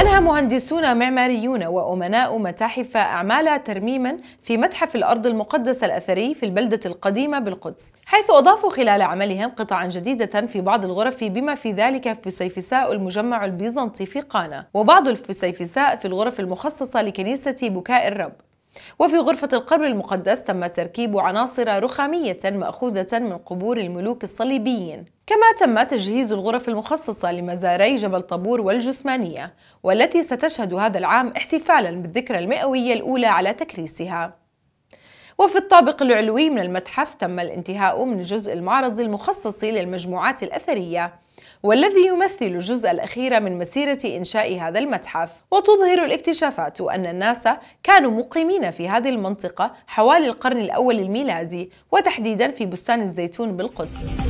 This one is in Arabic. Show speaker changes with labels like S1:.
S1: أنهى مهندسون معماريون وأمناء متاحف أعمال ترميما في متحف الأرض المقدسة الأثري في البلدة القديمة بالقدس حيث أضافوا خلال عملهم قطعا جديدة في بعض الغرف بما في ذلك فسيفساء المجمع البيزنطي في قانا وبعض الفسيفساء في الغرف المخصصة لكنيسة بكاء الرب وفي غرفة القبر المقدس تم تركيب عناصر رخامية مأخوذة من قبور الملوك الصليبيين كما تم تجهيز الغرف المخصصة لمزاري جبل طابور والجسمانية والتي ستشهد هذا العام احتفالا بالذكرى المئوية الأولى على تكريسها وفي الطابق العلوي من المتحف تم الانتهاء من جزء المعرض المخصص للمجموعات الأثرية والذي يمثل الجزء الأخير من مسيرة إنشاء هذا المتحف وتظهر الاكتشافات أن الناس كانوا مقيمين في هذه المنطقة حوالي القرن الأول الميلادي وتحديدا في بستان الزيتون بالقدس